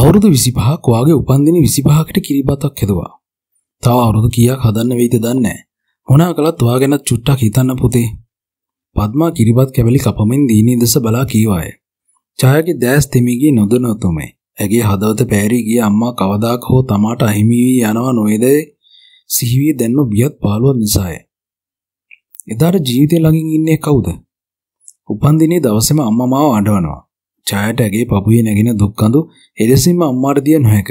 අවුරුදු 25ක් වාගේ උපන්දින 25කට කිරිබතක් හෙදුවා. තව අවුරුදු කීයක් හදන්න වෙයිද දන්නේ නැහැ. මොනා කළත් ඔයා ගැන චුට්ටක් හිතන්න පුතේ. පද්මා කිරිබත් කැවලි කපමින් දීනී දෙස බලා කීවාය. ඡායගේ දැස් තෙමි ගියේ නොදනොතුමේ. ඇගේ හදවත පෑරී ගිය අම්මා කවදාක හෝ තමාට අහිමි වී යනවා නොවේද සිහිවිය දැන්නු බියත් පාළුවක් නිසාය. එදාට ජීවිතේ ළඟින් ඉන්නේ කවුද? උපන්දිනේ දවසේම අම්මා මාව අඬවනවා. ජයට ඇගේ පපුයේ නැගෙන දුක්කඳු එලෙසින්ම අම්මාට දිය නොහැක.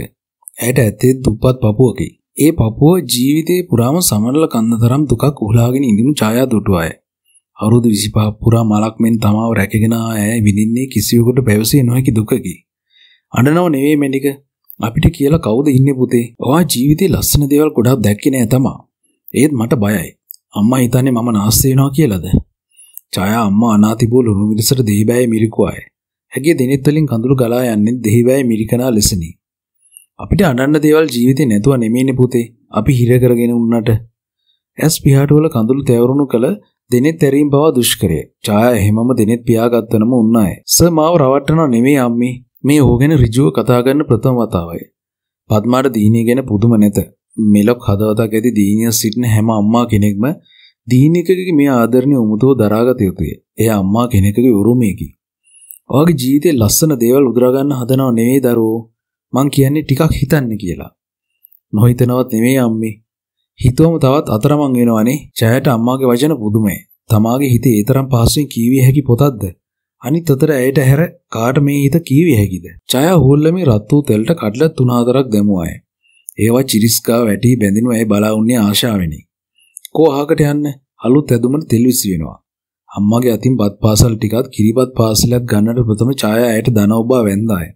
ඇයට ඇත්තේ දුප්පත් පපුවකි. ඒ පපුව ජීවිතේ පුරාම සමරල කන්න තරම් දුකක් උහලාගෙන ඉඳිනු ඡායා දුටුවාය. අවුරුදු 25 පුරා මලක් මෙන් තමාව රැකගෙන ආය විඳින්නේ කිසිවෙකුට පැවසිය නොහැකි දුකකි. අඬනව නෙවෙයි මෙනික අපිට කියලා කවුද ඉන්නේ පුතේ? ඔයා ජීවිතේ ලස්සන දේවල් ගොඩාක් දැක්කේ නෑ තමා. ඒත් මට බයයි. අම්මා හිතන්නේ මම නාස්ති වෙනවා කියලාද? ඡායා අම්මා අනාතිබෝ ලුණු මිරිසට දෙහිබෑයේ මිරිකුවාය. ඇගේ දෙනෙත් වලින් කඳුළු ගලා යන්නේ දෙහිවැය මිරිකනා ලෙසනි. අපිට අඬන්න දේවල් ජීවිතේ නැතුව නෙමෙයිනේ පුතේ. අපි හිර කරගෙන උන්නට. ඇස් පියාට වල කඳුළු තැවරුණු කල දෙනෙත් ඇරීම බව දුෂ්කරය. ඡායා එහෙමම දෙනෙත් පියාගත්තනම උන්නාය. සර් මාව රවට්ටනව නෙමෙයි අම්මේ. මේ ඕගෙන ඍජුව කතා කරන ප්‍රථම වතාවයි. පද්මාට දීනිය ගැන පුදුම නැත. මෙලොක් හදවතක් ඇති දීනිය සිටින හැම අම්මා කෙනෙක්ම දීනිකගේ මේ ආදරණීය උමුතෝ දරාගත යුතුය. එය අම්මා කෙනෙකුගේ උරුමයකි. ඔයාගේ ජීවිතේ ලස්සන දේවල් උදුරා ගන්න හදනව නෙවෙයි දරුවෝ. මං කියන්නේ ටිකක් හිතන්න කියලා. නොහිතනවත් නෙවෙයි අම්මේ. හිතුවම තවත් අතරමං වෙනවනේ. ජයට අම්මාගේ වචන පුදුමයි. තමාගේ හිතේ ඒ තරම් පහසුවෙන් කීවිය හැකි පොතක්ද? අනිත් අතට ඇයට හැර කාට මේ හිත කීවිය හැකිද? ජය හොල්ලමේ රත් වූ තෙලට කඩලා තුන හතරක් දැමුවාය. ඒවා චිරිස්කා වැටි බැඳිනු ඇයි බලා උන්නේ ආශාවෙනි. කෝ අහකට යන්න අලුත් ඇදුමට තෙල් විසි වෙනවා. අම්මගේ අතින් බත් පාසල් ටිකත් කිරිබත් පාසලක් ගන්නට ප්‍රථම ඡායා ඇයට ධන ඔබා වැන්දාය.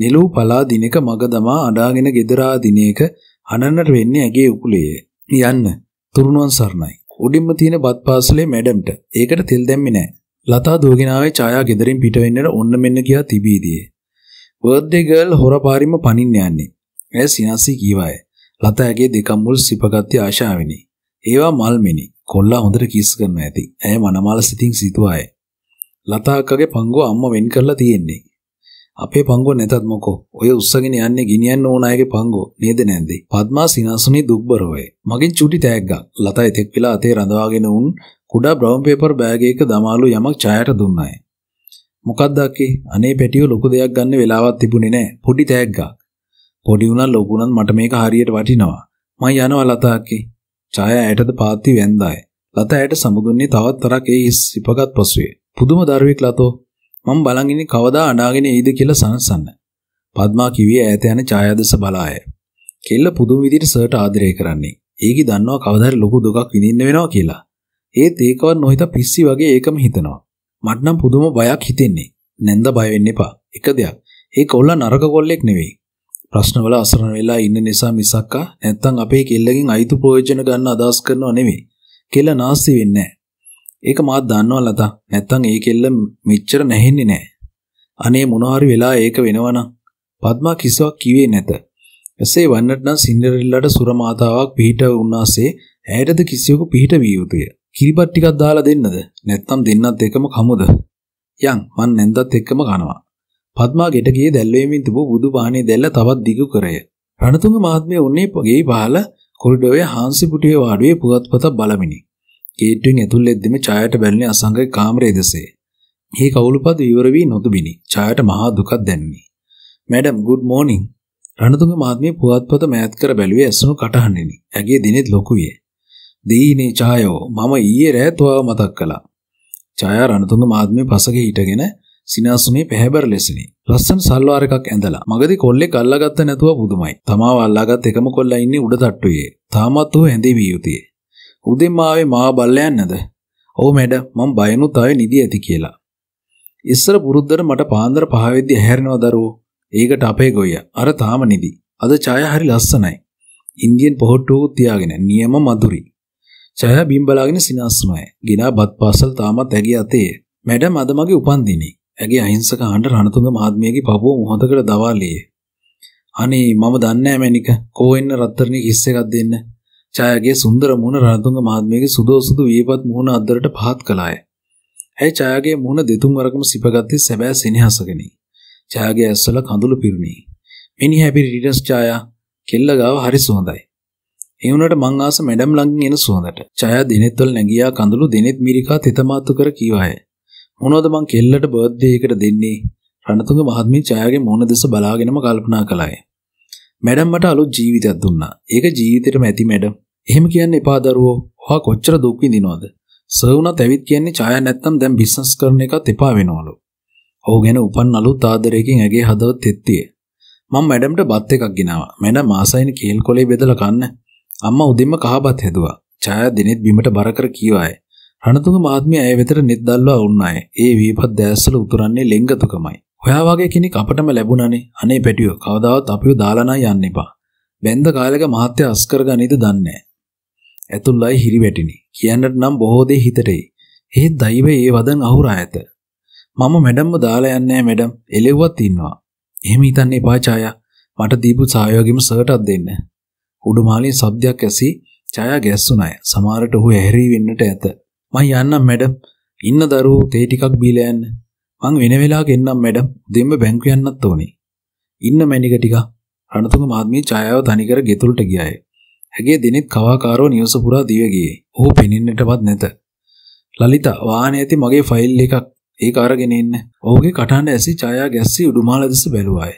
නිලූ පලා දිනක මග දමා අඩාගෙන ගෙදරා දිනයක හනන්නට වෙන්නේ ඇගේ උකුලේ. යන්න. තුරුණුවන් සරණයි. උඩින්ම තියෙන බත් පාසලේ මැඩම්ට. ඒකට තෙල් දැම්මේ නැහැ. ලතා දුවගෙන ආවේ ඡායා ගෙදරින් පිට වෙන්නට ඔන්න මෙන්න ගියා තිබීදී. බර්ත්ඩේ ගර්ල් හොර පාරිම පනින්න යන්නේ. ඇය සිනාසී කීවාය. ලතා ඇගේ දෙකම් මුල් සිපගත්තී ආශාවෙනි. ඒවා මල්මිනි. කොල්ලා හොඳට කිස් කරන ඇති. ඇය මනමාල සිතින් සිතුවාය. ලතා අක්කගේ පංගුව අම්මා වෙන් කරලා තියෙන්නේ. අපේ පංගුව නැතත් මොකෝ. ඔය උස්සගෙන යන්නේ ගිනියන්න ඕන අයගේ පංගුව. නේද නැන්ද? පద్මා සිනාසුනේ දුක්බරෝය. මගෙන් චුටි තෑග්ගක්. ලතා එතෙක් වෙලා අතේ රඳවාගෙන උන් කුඩා බ්‍රවුන් පේපර් බෑග් එකක දමාලු යමක් ඡායට දුන්නාය. මොකක්ද අක්කේ? අනේ පැටියෝ ලොකු දෙයක් ගන්න වෙලාවක් තිබුණේ නැහැ. පොඩි තෑග්ගක්. පොඩි උනත් ලොකු උනත් මට මේක හරියට වටිනවා. මම යනවා ලතා අක්කේ. ඡායා ඇයටද පාත්ති වැන්දාය. ලතා ඇයට සමුදුන්නේ තවත් තරක් ඒ හිස් සිපගත් පසුවේ. පුදුම දරුවෙක් ලතෝ. මම බලන් ඉන්නේ කවදා අඬාගෙන එයිද කියලා සනසන්න. පద్මා කිවිය ඈත යන ඡායාදස බලාය. කෙල්ල පුදුම විදිහට සර්ට ආදරය කරන්නේ. ඒකි දන්නවා කවදා හරි ලොකු දුකක් විඳින්න වෙනවා කියලා. ඒත් ඒකවත් නොහිත පිස්සි වගේ ඒකම හිතනවා. මට නම් පුදුම බයක් හිතෙන්නේ. නැන්ද බය වෙන්න එපා. එක දෙයක්. ඒ කොල්ලා නරක කොල්ලෙක් නෙවෙයි. ප්‍රශ්නවල අසරණ වෙලා ඉන්න නිසා මිසක්කා නැත්තම් අපේ කෙල්ලගෙන් අයිතු ප්‍රයෝජන ගන්න අදහස් කරනව නෙමෙයි. කෙල්ල නාස්ති වෙන්නේ ඒක මාත් දන්නවා ලතා. නැත්තම් ඒ කෙල්ල මෙච්චර නැහෙන්නේ නැහැ. අනේ මොනවාරි වෙලා ඒක වෙනවනම් පద్මා කිසිවක් කිව්වේ නැත. එසේ වන්නට නම් සින්ඩරෙල්ලාට සුර මාතාවක් පිහිට වුණාසේ ඇයටද කිසියෙකු පිහිට විය යුතුය. කිරිබත් ටිකක් දාලා දෙන්නද? නැත්තම් දෙන්නත් එකම කමුද? යන් මං නැන්දත් එක්කම කනවා. පද්මා ගෙට ගියේ දැල්වීමෙන් තිබූ බුදු වාහනේ දැල්ල තවත් දිගු කරය. රණතුංග මහත්මිය උන්නේ ගේ පහළ කොරිඩෝවේ හාන්සි පුටුවේ වාඩුවේ පුවත්පත බලමිනි. ගේට්ටුවෙන් ඇතුල් එද්දිම ඡායට බැලුනේ අසංගගේ කාමරයේ දෙසේ. මේ කවුළුපද විවර වී නොතිබිනි. ඡායට මහා දුකක් දැනුනි. "Madam, good morning." රණතුංග මහත්මිය පුවත්පත මෑත් කර බැලුවේ ඇසුණු කටහඬිනි. ඇගේ දිනෙත් ලොකු විය. "දීනේ ඡායෝ, මම ඊයේ රෑ තෝව මතක් කළා." ඡායා රණතුංග මහත්මිය පසක හිටගෙන සිනාසුමේ පැහැබර ලෙසනි. ලස්සන සල්වාර එකක් ඇඳලා. මගදී කොල්ලෙක් අල්ලාගත්ත නැතුව පුදුමයි. තමාව අල්ලාගත් එකම කොල්ලා ඉන්නේ උඩ තට්ටුවේ. තාමත් ඌ ඇඳේ විය යුතුය. උදෙන්ම ආවේ මාව බල්ලයන් නැද? ඔව් මැඩම් මම බයනුත් ආවේ නිදි ඇති කියලා. ඉස්සර පුරුද්දට මට පාන්දර පහ වෙද්දී ඇහැරෙනවා දරුවෝ. ඒකට අපේ ගොයියා. අර තාම නිදි. අද ඡාය හරි ලස්සනයි. ඉන්දියන් පොහට්ටුවකුත් තියාගෙන නියම මధుරි. ඡාය බිම් බලාගෙන සිනාසුමයි. ගිනා බත් පාසල් තාමත් ඇගේ අතේ. මැඩම් අද මගේ උපන්දිනේ. ඇගේ අහිංසක ආණ්ඩ රණතුංග මහත්මියගේ පපුව මොහොතකට දවාලියේ. අනේ මම දන්නේ මැනික කෝෙන්න රත්තරණේ කිස් එකක් දෙන්න. ඡායාගේ සුන්දර මුණ රණතුංග මහත්මියගේ සුදෝසුදු වියපත් මුහුණ අද්දරට පහත් කළාය. ඇයි ඡායාගේ මුහුණ දෙතුන් වරකම සිපගත්තේ සැබෑ සෙනෙහසකෙනි. ඡායාගේ ඇස්වල කඳුළු පිරුණි. මිනිහා පිරිඩස් ඡායා කෙල්ල ගාව හරි සුවඳයි. ඒ වුණාට මං ආස මැඩම් ළඟින් එන සුවඳට. ඡායා දිනෙත්වල නැගියා කඳුළු දිනෙත් මිරිකා තෙතමාතු කර කීවාය. මොනවද මං කෙල්ලට බර්ත්ඩේ එකට දෙන්නේ? රණතුංග මහත්මිය ඡායාගේ මෝන දෙස බලාගෙනම කල්පනා කළාය. මැඩම් මට අලුත් ජීවිතයක් දුන්නා. ඒක ජීවිතේටම ඇති මැඩම්. එහෙම කියන්න එපා දරුවෝ. ඔහා කොච්චර දුක් විඳිනවද? සර්වුණත් ඇවිත් කියන්නේ ඡායා නැත්තම් දැන් බිස්නස් කරන එකත් එපා වෙනවලු. ඔහු ගැන උපන් අලුත් ආදරයකින් ඇගේ හදවත තෙත්තිය. මම මැඩම්ට බත් එකක් ගෙනාවා. මැඩම් මාසයින කේල් කොලේ බෙදලා කන්න. අම්මා උදෙන්ම කහබත් හැදුවා. ඡායා දිනෙත් බිමට බර කර කීවාය. රණතුංග මහත්මිය ඇය වෙතට නිද්දල්වා වුණාය. ඒ විපත් දැස්සල උතුරන්නේ ලෙන්ගතුකමයි. ඔයා වගේ කෙනෙක් අපටම ලැබුණනේ. අනේ පැටියෝ කවදාවත් අපිව දාලා නෑ යන්න එපා. බැන්ද කාලෙක මහත්ය අස්කර ගනීද දන්නේ ඇතුල්ලයි හිරිවැටිනි. කියන්නට නම් බොහෝ දේ හිතට එයි. එහෙත් දෛවයේ ඒ වදන් අහුරා ඇත. මම මැඩම්ව දාලා යන්නේ මැඩම්. එලෙව්වත් ඉන්නවා. එහෙම හිතන්න එපා ඡායා. මට දීපු සහයෝගෙම සර්ටක් දෙන්න. උඩුමාලේ શબ્දයක් ඇසී ඡායා ගැස්සුණාය. සමහරට ඔහු ඇහැරී වෙන්නට ඇත. මං යන්නම් මැඩම්. ඉන්න දරුවෝ තේ ටිකක් බීලා යන්න. මං වෙන වෙලාවක එන්නම් මැඩම්. දෙම්ම බැංකුව යන්නත් ඕනේ. ඉන්න මැනික ටික. රණතුංග මහත්මිය ඡායාව තනිකර ගෙතුලට ගියාය. ඇගේ දිනෙත් කවාකාරෝ නිවස පුරා දිව ගියේ. ඔහු පෙනෙන්නටවත් නැත. ලලිතා වාහනේ ඇති මගේ ෆයිල් එකක්. ඒක අරගෙන එන්න. ඔහුගේ කටහඬ ඇසි ඡායා ගැස්සී උඩුමාල දෙස බැලුවාය.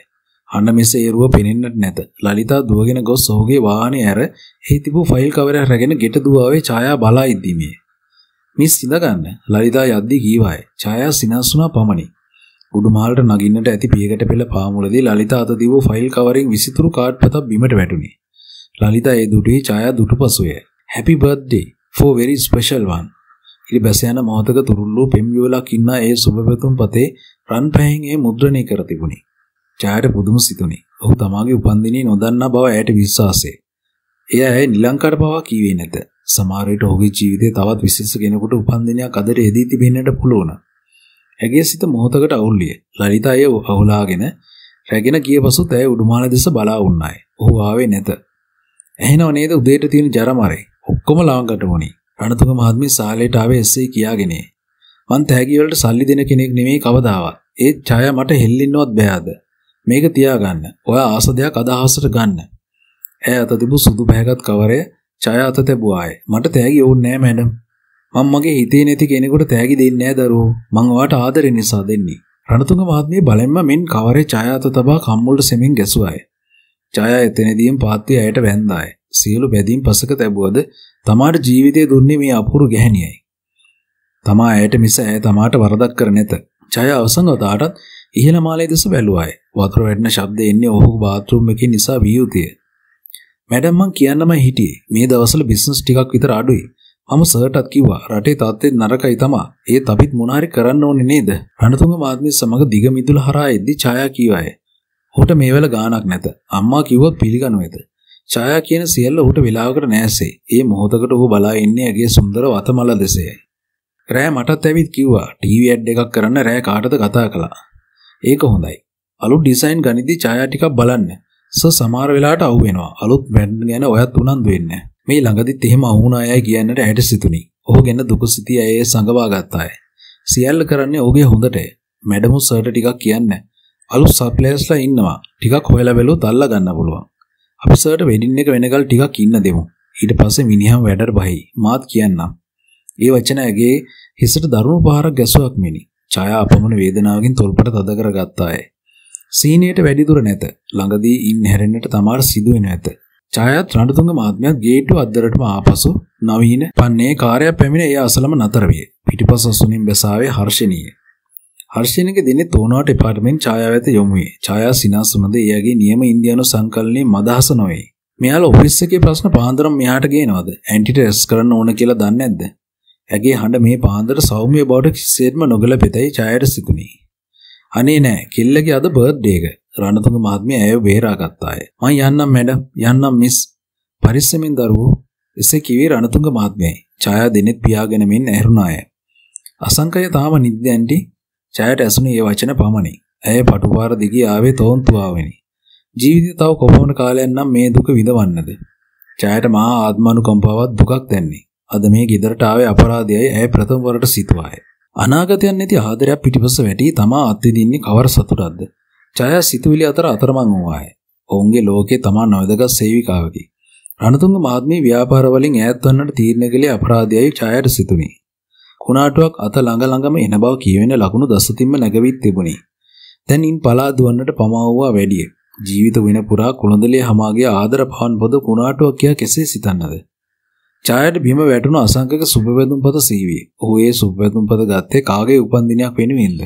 අන්න මෙසේ එරුව පෙනෙන්නට නැත. ලලිතා දුවගෙන ගොස් ඔහුගේ වාහනේ ඇර එහි තිබූ ෆයිල් කවරයක් රැගෙන ගෙට දුවාවේ ඡායා බලා ඉදීමේ. මිස් සිඳගන්න ලලිතා යද්දී කීවාය. ඡායා සිනහස් වුණා පමණි. උඩුමහලට නගින්නට ඇති පියකට පෙළ පාමුලදී ලලිතා අත දිවූ ෆයිල් කවරින් විසිතුරු කාඩ් පතක් බිමට වැටුණි. ලලිතා ඒ දුටුවේ ඡායා දුටුපසුය. Happy birthday for very special one. ඉලිබැස යන මහතක තුරුල්ලෝ පෙම්විවලක් ඉන්න ඒ සුබපැතුම් පතේ රන් පැහෙන් ඒ මුද්‍රණය කර තිබුණි. ඡායාට පුදුම සිතුණි. ඔහු තමාගේ උපන්දිනේ නොදන්නා බව ඇයට විශ්වාසය. එය ඇය නිලංකාර පවා කීවේ නැත. සමහරවිට ඔහුගේ ජීවිතයේ තවත් විශේෂ කෙනෙකුට උපන්දිනයක් අදට යෙදී තිබෙන්නට පුළුවන්. ඇගේ සිත මොහොතකට අවුල්ලිය. ලලිතා එය අවුලාගෙන රැගෙන ගිය පසු ඇය උඩුමාන දෙස බලා වුණාය. ඔහු ආවේ නැත. එහෙනව නේද උදේට තියෙන ජරමරේ. ඔක්කොම ලාංගට වුණි. රණතුංග මහත්මිය සාලේට ආවේ එසේ කියාගෙනේ. මං තෑගි වලට සල්ලි දෙන කෙනෙක් නෙමෙයි කවදාවත්. ඒත් ඡායා මට හෙල්ලින්නවත් බෑද. මේක තියාගන්න. ඔයා ආස දෙයක් අදහසට ගන්න. ඇය අත තිබු සුදු පැහැගත් කවරේ ඡය අත තැබුවාය. මට තෑගි ඕනේ නෑ මැඩම්. මම මගේ හිතේ නැති කෙනෙකුට තෑගි දෙන්නේ නෑ දරුවෝ. මං ඔයාට ආදරේ නිසා දෙන්නේ. රණතුංග මහත්මිය බලෙන්ම මෙන් කවරේ ඡය අත තබා කම්මුල්ට සෙමින් ගැසුවාය. ඡය එතනදීම පාත්‍ය ඇයට වැන්දාය. සියලු බැදීම් පසක තැබුවද තමාට ජීවිතය දුන්නේ මේ අපූරු ගැහණියයි. තමා ඇයට මිස ඇය තමාට වරදක් කර නැත. ඡය අවසන් වතාවටත් ඉහළ මාලයේ දෙස බැලුවාය. වතුර වැටෙන ශබ්ද එන්නේ ඔහුගේ බාත් รู ම් එකේ නිසා වියුතිය. මැඩම් මං කියන්නමයි හිටියේ මේ දවස්වල බිස්නස් ටිකක් විතර අඩුයි. මම සර්ටත් කිව්වා රටේ තාත්තේ නරකයි තමා. ඒත් අපිත් මොනාරි කරන්න ඕනේ නේද? රණතුංග මාත්මේ සමග දිග මිදුල හරහා එද්දි ඡායා කීවාය. ඔහුට මේ වෙල ගාණක් නැත. අම්මා කිව්වොත් පිළිගනු ඡායා කියන සියල්ල ඔහුට වෙලාවකට නැහැසේ. ඒ මොහොතකට ඔහු බලා ඉන්නේ ඇගේ සුන්දර වතමල දෙසේයි. රෑ මටත් ඇවිත් කිව්වා ටීවී ඇඩ් එකක් කරන්න රෑ කාටද කතා කළා. ඒක හොඳයි. අලුත් ඩිසයින් ගනිද්දි ඡායා ටිකක් බලන්න. සෝ සමහර වෙලාවට අවු වෙනවා. අලුත් බ්‍රෑන්ඩ් ගැන ඔයත් උනන්දු වෙන්න. මේ ළඟදිත් එහෙම අවු වුණ අයයි කියන්නට ඇයට සිතුනි. ඔහු ගැන දුක සිටි අය සංගවා ගත්තාය. සියල්ල කරන්නේ ඔහුගේ හොඳටය. මැඩමු සර්ට ටිකක් කියන්න. අලුත් සප්ලයර්ස්ලා ඉන්නවා. ටිකක් හොයලා බැලුවොත් අල්ලා ගන්න පුළුවන්. අපි සර්ට වෙඩින් එක වෙනකල් ටිකක් ඉන්න දෙමු. ඊට පස්සේ මිනිහා වැඩට බහයි. මාත් කියන්නම්. ඒ වචන ඇගේ හිසට දරුණු පාරක් ගැසුවක් මෙනි. ඡායා අපමණ වේදනාවකින් තොල්පට තද කරගත්තාය. සීනයට වැඩිදුර නැත. ළඟදී ඉන් හැරෙන්නට තමාට සිදුවෙන ඇත. ඡායත් රණතුංග මහත්මයා ගේට්ටු අද්දරටම ආපසු නවීන පන්නේ කාර්යය පැමිණ එය අසලම නතර විය. පිටිපස සුනිම් බැසාවේ හර්ෂණීය. හර්ෂණගේ දිනේ තෝනාව ඩිපාර්ට්මන්ට් ඡායාව වෙත යොමු විය. ඡායා සිනාසුමද එයාගේ නියම ඉන්දියානු සංකලනයේ මදහස නොවේ. මෙයාලා ඔෆිස් එකේ ප්‍රශ්න පාන්දරම මෙහාට ගේනවද? ඇන්ටිට රෙස් කරන්න ඕන කියලා දන්නේ නැද්ද? ඇගේ හඬ මේ පාන්දර සෞම්‍ය බවට කිසිසේත්ම නොගැලපෙතයි ඡායාට සිතුනේ. අනේ නෑ කෙල්ලගේ අද බර්ත්ඩේ එක. රණතුංග මහත්මිය ඇයව බේරාගත්තාය. මං යන්නම් මැඩම් යන්නම් මිස්. පරිස්සමින් දරුවෝ එසේ කිවි රණතුංග මහත්මයයි. ඡායා දෙනෙත් පියාගෙන මෙන් ඇහැරුණාය. අසංකය තාම නිද්දැන්ටි ඡායට ඇසුණු ඒ වචන පමණි. ඇය පටුපාර දිගේ ආවේ තෝන්තුවාවෙනි. ජීවිතේ තව කොපමණ කාලයක් නම් මේ දුක විඳවන්නද? ඡායට මහා ආත්මානුකම්පාවක් දුකක් දැන්නේ. අද මේ ගෙදරට ආවේ අපරාධයයි ඇය ප්‍රථම වරට සිතුවාය. අනාගතයන් නැති ආදරයක් පිටිපස්ස වැටි තමා අත්විඳින්නේ කවර සතුටක්ද? ජයා සිතුවිලි අතර අතරමං වූවාය. ඔවුන්ගේ ලෝකේ තමා නොයදගත් සේවිකාවකි. රණතුංග මහත්මිය ව්‍යාපාර වලින් ඈත් වන්නට තීරණය කළේ අපරාධයයි ජයාට සිතුනි. කුණාටුවක් අත ළඟ ළඟම එන බව කියවෙන ලකුණු දසතින්ම නැගවිත් තිබුණි. දැන් ඉන් පලා දුවන්නට පමාවුවා වැඩිය. ජීවිත වෙන පුරා කුළඳලේ හමාගේ ආදර පහන් පොද කුණාටුවක් කියා කෙසේ සිතන්නද? ඡායට බිම වැටුණු අසංකක සුබවැදුම්පත සීවී. ඔහු ඒ සුබවැදුම්පත ගත්තේ කාගේ උපන්දිනයක් වෙනුවෙන්ද?